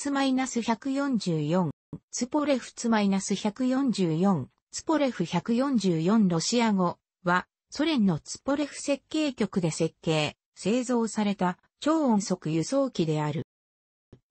ツマイナス144、ツポレフツマイナス144、ツポレフ144ロシア語は、ソ連のツポレフ設計局で設計、製造された超音速輸送機である。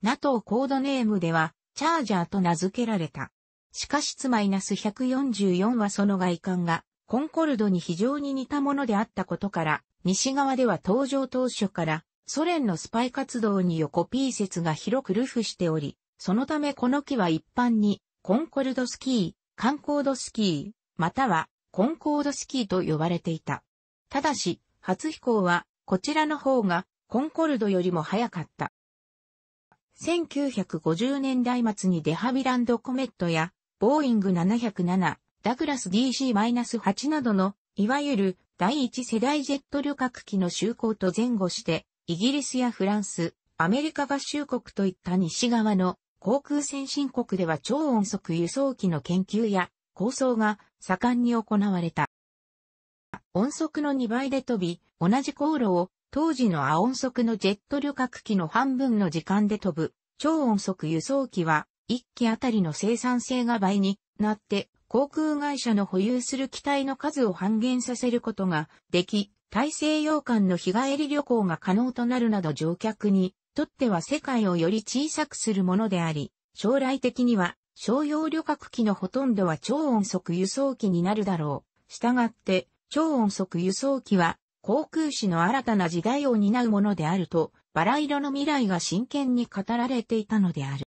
NATO コードネームでは、チャージャーと名付けられた。しかしツマイナス144はその外観が、コンコルドに非常に似たものであったことから、西側では登場当初からソ連のスパイ活動に横 P 説が広くルフしており、そのためこの木は一般に、コンコルドスキー、カンコードスキー、または、コンコードスキーと呼ばれていた。ただし、初飛行は、こちらの方が、コンコルドよりも早かった。1950年代末にデハビランドコメットや、ボーイング707、ダグラス DC-8 などの、いわゆる第一世代ジェット旅客機の就航と前後して、イギリスやフランス、アメリカ合衆国といった西側の航空先進国では超音速輸送機の研究や構想が盛んに行われた。音速の2倍で飛び、同じ航路を当時の亜音速のジェット旅客機の半分の時間で飛ぶ超音速輸送機は1機あたりの生産性が倍になって航空会社の保有する機体の数を半減させることができ、大西洋間の日帰り旅行が可能となるなど乗客にとっては世界をより小さくするものであり、将来的には商用旅客機のほとんどは超音速輸送機になるだろう。したがって、超音速輸送機は航空士の新たな時代を担うものであると、バラ色の未来が真剣に語られていたのである。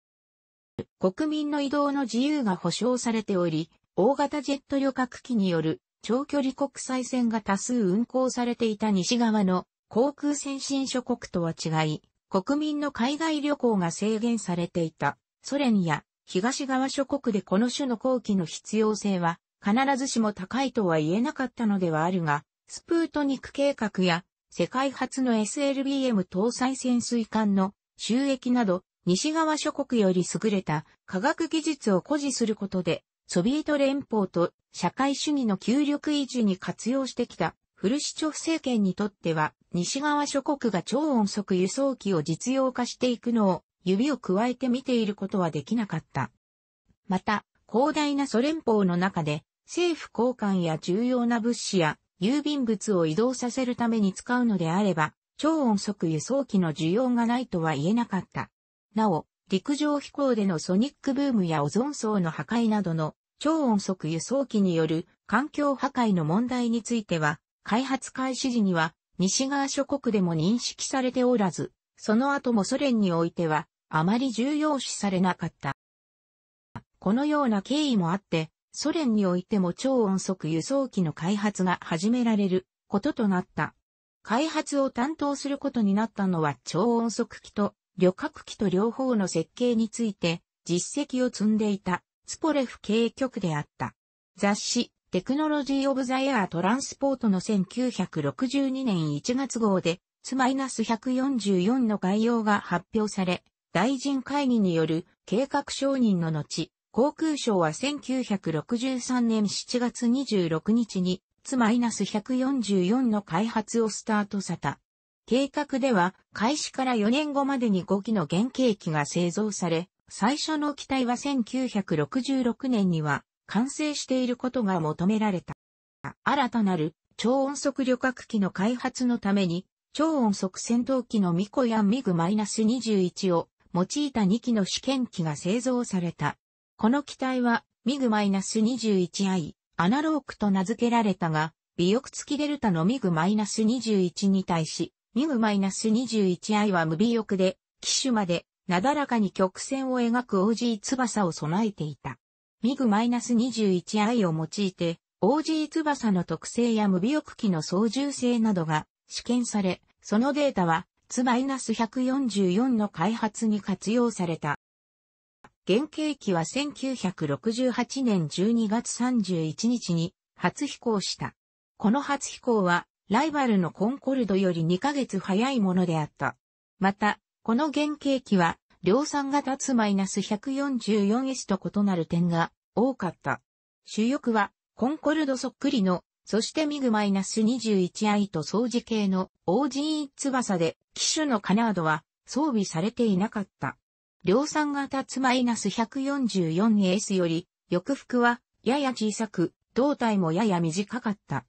国民の移動の自由が保障されており、大型ジェット旅客機による長距離国際線が多数運航されていた西側の航空先進諸国とは違い、国民の海外旅行が制限されていたソ連や東側諸国でこの種の後期の必要性は必ずしも高いとは言えなかったのではあるが、スプートニク計画や世界初の SLBM 搭載潜水艦の収益など西側諸国より優れた科学技術を誇示することでソビエト連邦と社会主義の協力維持に活用してきたフルシチョフ政権にとっては西側諸国が超音速輸送機を実用化していくのを指を加えて見ていることはできなかった。また、広大なソ連邦の中で政府交換や重要な物資や郵便物を移動させるために使うのであれば、超音速輸送機の需要がないとは言えなかった。なお、陸上飛行でのソニックブームやオゾン層の破壊などの超音速輸送機による環境破壊の問題については、開発開始時には西側諸国でも認識されておらず、その後もソ連においてはあまり重要視されなかった。このような経緯もあって、ソ連においても超音速輸送機の開発が始められることとなった。開発を担当することになったのは超音速機と旅客機と両方の設計について実績を積んでいたツポレフ経営局であった。雑誌テクノロジー・オブ・ザ・エア・トランスポートの1962年1月号で、ツマイナス144の概要が発表され、大臣会議による計画承認の後、航空省は1963年7月26日に、ツマイナス144の開発をスタートさた。計画では開始から4年後までに5機の原型機が製造され、最初の機体は1966年には完成していることが求められた。新たなる超音速旅客機の開発のために、超音速戦闘機のミコやミグ -21 を用いた2機の試験機が製造された。この機体はミグ -21i、アナロークと名付けられたが、尾翼付きデルタのミグ -21 に対し、ミ 2-21i は無尾翼で、機種まで、なだらかに曲線を描く OG 翼を備えていた。ミグ -21i を用いて、OG 翼の特性や無尾翼機の操縦性などが試験され、そのデータは、ツマイナス -144 の開発に活用された。原型機は1968年12月31日に初飛行した。この初飛行はライバルのコンコルドより2ヶ月早いものであった。また、この原型機は、量産型つマイナス 144S と異なる点が多かった。主翼は、コンコルドそっくりの、そしてミグマイナス 21i と掃除系の OGE 翼で、機種のカナードは装備されていなかった。量産型つマイナス 144S より、翼服はやや小さく、胴体もやや短かった。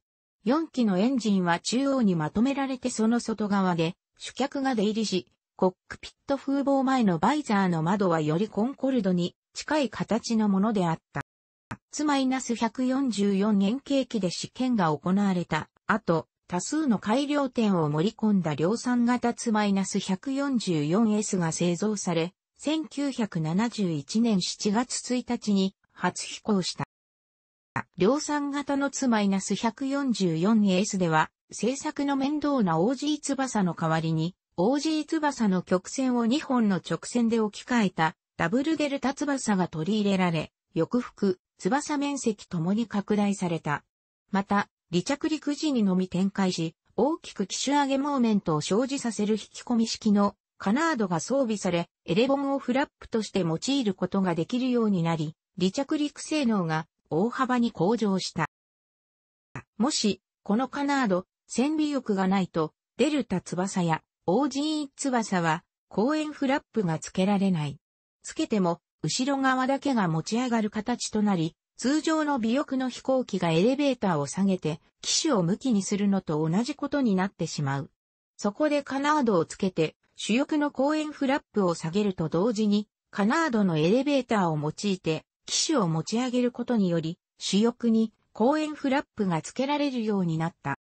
4機のエンジンは中央にまとめられてその外側で主客が出入りし、コックピット風防前のバイザーの窓はよりコンコルドに近い形のものであった。マイナス1 4 4円形機で試験が行われたあと、多数の改良点を盛り込んだ量産型マイナス1 4 4 s が製造され、1971年7月1日に初飛行した。量産型のツマイナス 144S では、製作の面倒な OG 翼の代わりに、OG 翼の曲線を2本の直線で置き換えた、ダブルデルタ翼が取り入れられ、翼服、翼面積ともに拡大された。また、離着陸時にのみ展開し、大きく機種上げモーメントを生じさせる引き込み式のカナードが装備され、エレボンをフラップとして用いることができるようになり、離着陸性能が大幅に向上した。もし、このカナード、戦備翼がないと、デルタ翼や、オージー翼は、公園フラップが付けられない。付けても、後ろ側だけが持ち上がる形となり、通常の尾翼の飛行機がエレベーターを下げて、機種を向きにするのと同じことになってしまう。そこでカナードをつけて、主翼の公園フラップを下げると同時に、カナードのエレベーターを用いて、機種を持ち上げることにより、主翼に後円フラップが付けられるようになった。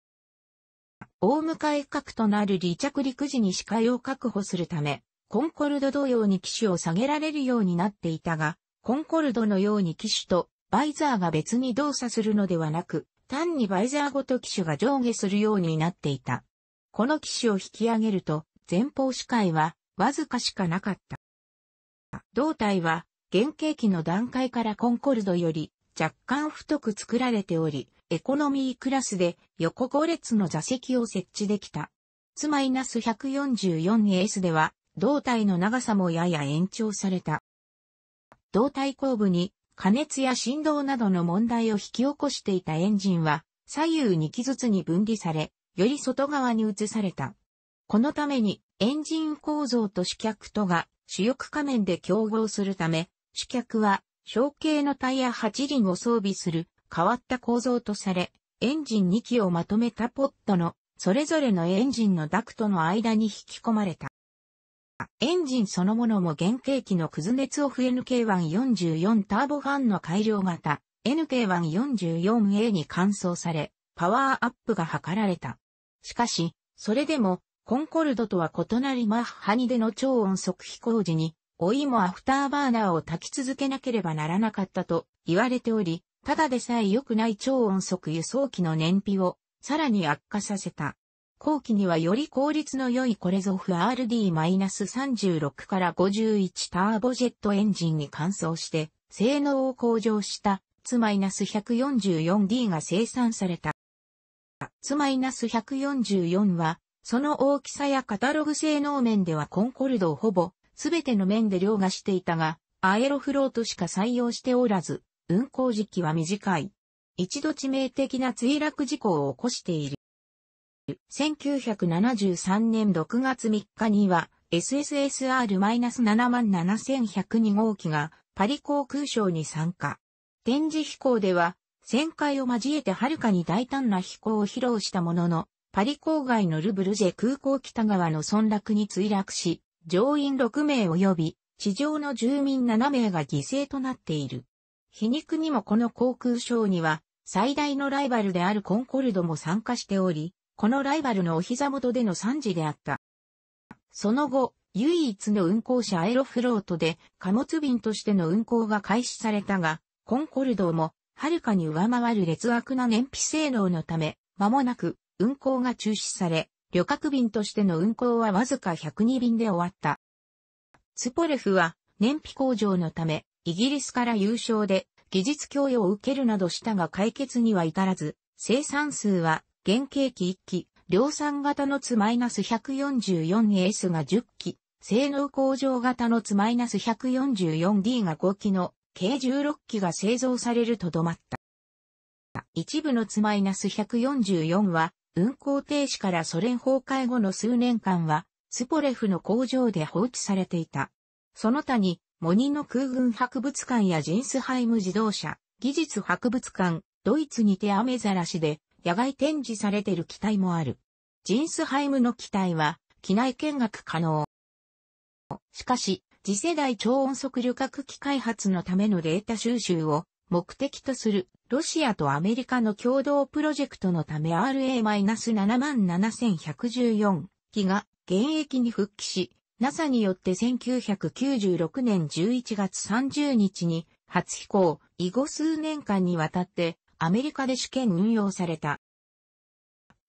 大向かい角となる離着陸時に視界を確保するため、コンコルド同様に機種を下げられるようになっていたが、コンコルドのように機種とバイザーが別に動作するのではなく、単にバイザーごと機種が上下するようになっていた。この機種を引き上げると、前方視界はわずかしかなかった。胴体は原型機の段階からコンコルドより若干太く作られており、エコノミークラスで横5列の座席を設置できた。ナス1 4 4 s では、胴体の長さもやや延長された。胴体後部に加熱や振動などの問題を引き起こしていたエンジンは左右2機ずつに分離され、より外側に移された。このためにエンジン構造と主脚とが主翼仮面で競合するため、主脚は、小径のタイヤ8輪を装備する変わった構造とされ、エンジン2機をまとめたポットの、それぞれのエンジンのダクトの間に引き込まれた。エンジンそのものも原型機のクズ熱オフ NK144 ターボファンの改良型 NK144A に換装され、パワーアップが図られた。しかし、それでも、コンコルドとは異なりマッハ2での超音速飛行時に、老いもアフターバーナーを焚き続けなければならなかったと言われており、ただでさえ良くない超音速輸送機の燃費をさらに悪化させた。後期にはより効率の良いコレゾフ RD-36 から51ターボジェットエンジンに換装して性能を向上したツ -144D が生産された。ツ -144 はその大きさやカタログ性能面ではコンコルドをほぼすべての面で凌駕していたが、アエロフロートしか採用しておらず、運行時期は短い。一度致命的な墜落事故を起こしている。1973年6月3日には SSSR-77102 号機がパリ航空省に参加。展示飛行では旋回を交えてはるかに大胆な飛行を披露したものの、パリ郊外のルブルジェ空港北側の村落に墜落し、乗員6名及び地上の住民7名が犠牲となっている。皮肉にもこの航空ショーには最大のライバルであるコンコルドも参加しており、このライバルのお膝元での惨事であった。その後、唯一の運航者アエロフロートで貨物便としての運航が開始されたが、コンコルドもはるかに上回る劣悪な燃費性能のため、間もなく運航が中止され、旅客便としての運航はわずか102便で終わった。ツポレフは燃費向上のため、イギリスから優勝で技術供与を受けるなどしたが解決には至らず、生産数は原型機1機、量産型のツ -144S が10機、性能向上型のツ -144D が5機の計16機が製造されるとどまった。一部のツ -144 は運行停止からソ連崩壊後の数年間は、スポレフの工場で放置されていた。その他に、モニの空軍博物館やジンスハイム自動車、技術博物館、ドイツにて雨ざらしで、野外展示されている機体もある。ジンスハイムの機体は、機内見学可能。しかし、次世代超音速旅客機開発のためのデータ収集を目的とするロシアとアメリカの共同プロジェクトのため RA-77114 機が現役に復帰し、NASA によって1996年11月30日に初飛行、以後数年間にわたってアメリカで試験運用された。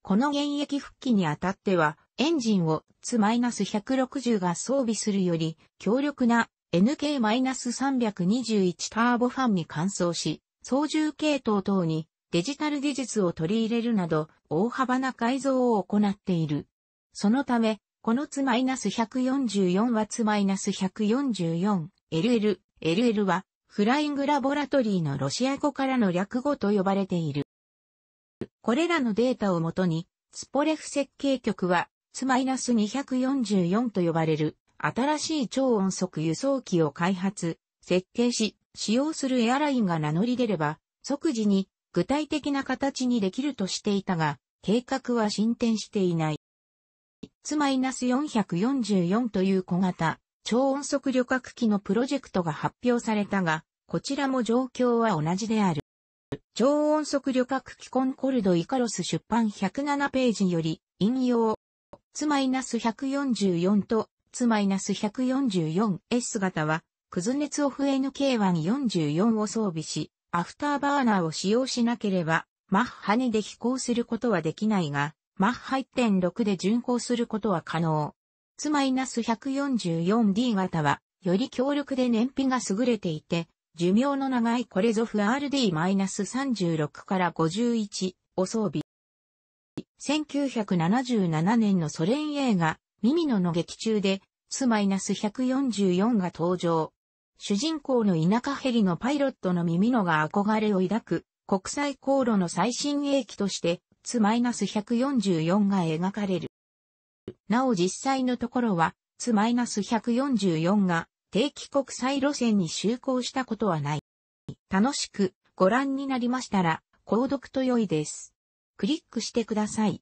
この現役復帰にあたっては、エンジンを T-160 が装備するより強力な NK-321 ターボファンに換装し、操縦系統等にデジタル技術を取り入れるなど大幅な改造を行っている。そのため、このツマイナス144はツマイナス 144LL、LL はフライングラボラトリーのロシア語からの略語と呼ばれている。これらのデータをもとに、スポレフ設計局はツマイナス244と呼ばれる新しい超音速輸送機を開発、設計し、使用するエアラインが名乗り出れば、即時に具体的な形にできるとしていたが、計画は進展していない。X-444 という小型、超音速旅客機のプロジェクトが発表されたが、こちらも状況は同じである。超音速旅客機コンコルドイカロス出版107ページより、引用、ツマイナス144と、ツマイナス 144S 型は、クズネツオフ NK144 を装備し、アフターバーナーを使用しなければ、マッハ2で飛行することはできないが、マッハ1.6で巡航することは可能。ツマイナス 144D 型は、より強力で燃費が優れていて、寿命の長いコレゾフ r d 3 6から51を装備。1977年のソ連映画、ミミノの劇中で、ツマイナス144が登場。主人公の田舎ヘリのパイロットの耳のが憧れを抱く、国際航路の最新鋭機として、ツ -144 が描かれる。なお実際のところは、ツ -144 が定期国際路線に就航したことはない。楽しくご覧になりましたら、購読と良いです。クリックしてください。